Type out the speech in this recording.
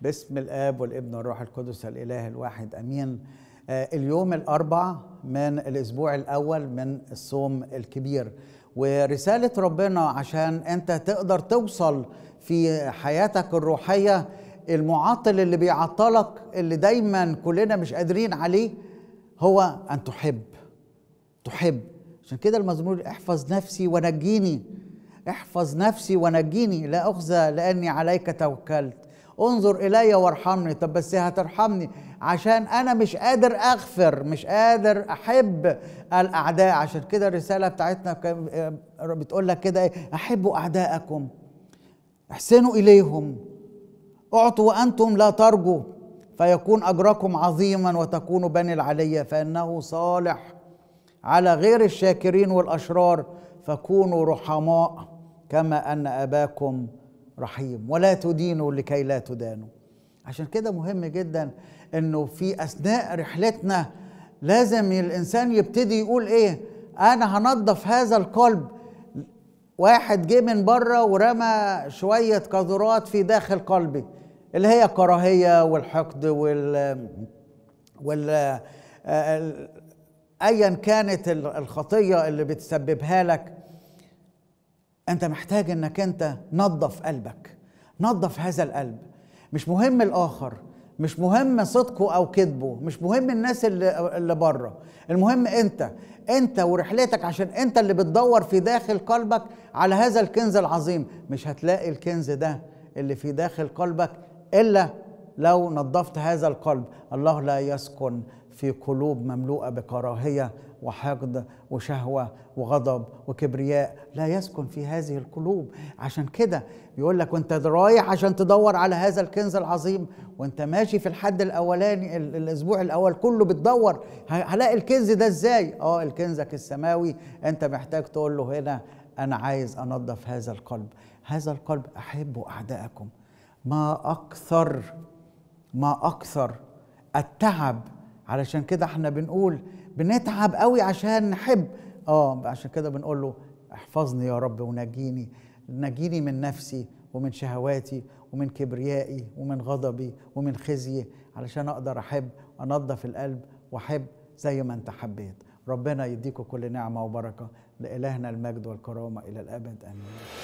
باسم الاب والابن والروح القدس الاله الواحد امين آه، اليوم الاربع من الاسبوع الاول من الصوم الكبير ورساله ربنا عشان انت تقدر توصل في حياتك الروحيه المعطل اللي بيعطلك اللي دايما كلنا مش قادرين عليه هو ان تحب تحب عشان كده المزمور احفظ نفسي ونجيني احفظ نفسي ونجيني لا اخزى لاني عليك توكلت انظر الي وارحمني طب بس هترحمني عشان انا مش قادر اغفر مش قادر احب الاعداء عشان كده الرساله بتاعتنا آه، بتقول لك كده ايه احبوا اعداءكم احسنوا اليهم اعطوا وانتم لا ترجوا فيكون اجركم عظيما وتكونوا بني العليه فانه صالح على غير الشاكرين والاشرار فكونوا رحماء كما ان اباكم رحيم ولا تدينوا لكي لا تدانوا عشان كده مهم جدا انه في اثناء رحلتنا لازم الانسان يبتدي يقول ايه انا هنظف هذا القلب واحد جه من بره ورمى شويه قذرات في داخل قلبي اللي هي الكراهيه والحقد وال وال آه، ايا كانت الخطيه اللي بتسببها لك انت محتاج انك انت نظف قلبك نظف هذا القلب مش مهم الاخر مش مهم صدقه او كذبه مش مهم الناس اللي اللي بره المهم انت انت ورحلتك عشان انت اللي بتدور في داخل قلبك على هذا الكنز العظيم مش هتلاقي الكنز ده اللي في داخل قلبك الا لو نظفت هذا القلب الله لا يسكن في قلوب مملوءه بكراهيه وحقد وشهوة وغضب وكبرياء لا يسكن في هذه القلوب عشان كده بيقول لك وانت رايح عشان تدور على هذا الكنز العظيم وانت ماشي في الحد الاولاني الاسبوع الاول كله بتدور هلاقي الكنز ده ازاي اه الكنزك السماوي انت محتاج تقول له هنا انا عايز انظف هذا القلب هذا القلب احبوا اعدائكم ما اكثر ما اكثر التعب علشان كده احنا بنقول بنتعب قوي عشان نحب اه عشان كده بنقول له احفظني يا رب ونجيني نجيني من نفسي ومن شهواتي ومن كبريائي ومن غضبي ومن خزيي علشان اقدر احب انظف القلب واحب زي ما انت حبيت ربنا يديكم كل نعمه وبركه لالهنا المجد والكرامه الى الابد امين